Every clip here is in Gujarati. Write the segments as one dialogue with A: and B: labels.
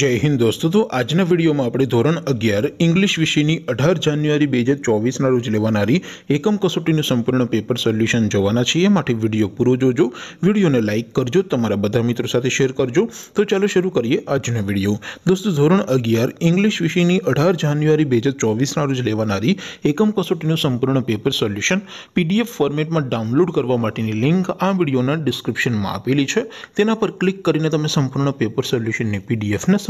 A: जय हिंद दोस्तों तो आजના વિડિયોમાં આપણે ધોરણ 11 ઇંગ્લિશ વિષયની 18 જાન્યુઆરી 2024 ના રોજ લેવાણારી એકમ કસોટીનું સંપૂર્ણ પેપર સોલ્યુશન જોવાના છીએ માટે વિડિયો પૂરો જોજો વિડિયોને લાઈક કરજો તમારા બધા મિત્રો સાથે શેર કરજો તો ચાલો શરૂ કરીએ આજનો વિડિયો દોસ્તો ધોરણ 11 ઇંગ્લિશ વિષયની 18 જાન્યુઆરી 2024 ના રોજ લેવાણારી એકમ કસોટીનું સંપૂર્ણ પેપર સોલ્યુશન પીડીએફ ફોર્મેટમાં ડાઉનલોડ કરવા માટેની લિંક આ વિડિયોના ડિસ્ક્રિપ્શનમાં આપેલી છે તેના પર ક્લિક કરીને તમે સંપૂર્ણ પેપર સોલ્યુશનને પીડીએફમાં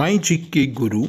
A: mygkkeguru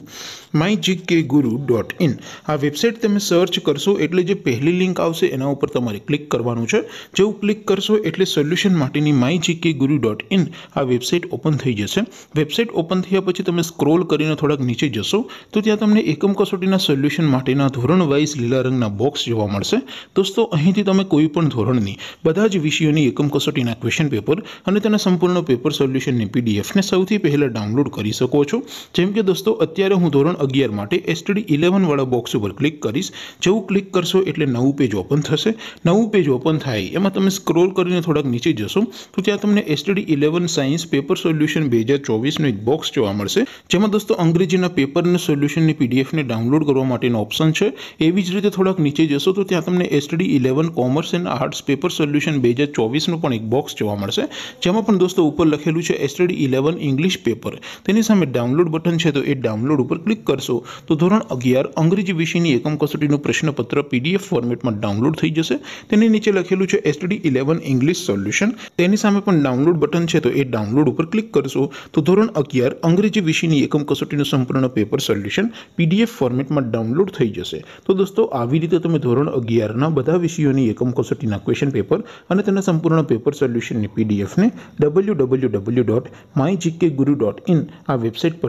A: mygkkeguru.in આ વેબસાઈટ તમે સર્ચ કરશો એટલે જે પહેલી લિંક આવશે તેના ઉપર તમારે ક્લિક કરવાનું છે જેઉ ક્લિક કરશો એટલે સોલ્યુશન માટેની mygkkeguru.in આ વેબસાઈટ ઓપન થઈ જશે વેબસાઈટ ઓપન થયા પછી તમે સ્ક્રોલ કરીને થોડક નીચે જશો તો ત્યાં તમને એકમ કસોટીના સોલ્યુશન માટેનો ધોરણ વાઈઝ લીલા રંગના બોક્સ જોવા મળશે દોસ્તો અહીંથી તમે કોઈ પણ ધોરણની બધા જ વિષયોની એકમ કસોટીના ક્વેશ્ચન પેપર અને તેના સંપૂર્ણનો પેપર સોલ્યુશનની PDF ને સૌથી પહેલા ડાઉનલોડ કરી શકો છો જેમ કે દોસ્તો અત્યારે હું ધોરણ 11 માટે STD 11 વાળો બોક્સ ઉપર ક્લિક કરિસ જેવું ક્લિક કરશો એટલે નવું પેજ ઓપન થશે નવું પેજ ઓપન થાય એમાં તમે સ્ક્રોલ કરીને થોડક નીચે જશો તો ત્યાં તમને STD 11 સાયન્સ પેપર સોલ્યુશન 2024 નો એક બોક્સ જોવા મળશે જેમાં દોસ્તો અંગ્રેજીના પેપરનું સોલ્યુશનની PDF ને ડાઉનલોડ કરવા માટેનો ઓપ્શન છે એવી જ રીતે થોડક નીચે જશો તો ત્યાં તમને STD 11 commerce and arts paper solution 2024 નો પણ એક બોક્સ જોવા મળશે જેમાં પણ દોસ્તો ઉપર લખેલું છે STD 11 ઇંગ્લિશ પેપર તેની સાથે ડાઉનલોડ ડાઉનલોડ બટન છે તો એ ડાઉનલોડ ઉપર ક્લિક કરશો તો ધોરણ 11 અંગ્રેજી વિષયની એકમ કસોટીનું પ્રશ્નપત્ર PDF ફોર્મેટમાં ડાઉનલોડ થઈ જશે તેની નીચે લખેલું છે STD 11 English Solution તેની સામે પણ ડાઉનલોડ બટન છે તો એ ડાઉનલોડ ઉપર ક્લિક કરશો તો ધોરણ 11 અંગ્રેજી વિષયની એકમ કસોટીનું સંપૂર્ણ પેપર સોલ્યુશન PDF ફોર્મેટમાં ડાઉનલોડ થઈ જશે તો દોસ્તો આવી રીતે તમે ધોરણ 11 ના બધા વિષયોની એકમ કસોટીના ક્વેશ્ચન પેપર અને તેના સંપૂર્ણ પેપર સોલ્યુશનની PDF ને www.mygkguru.in આ વેબસાઈટ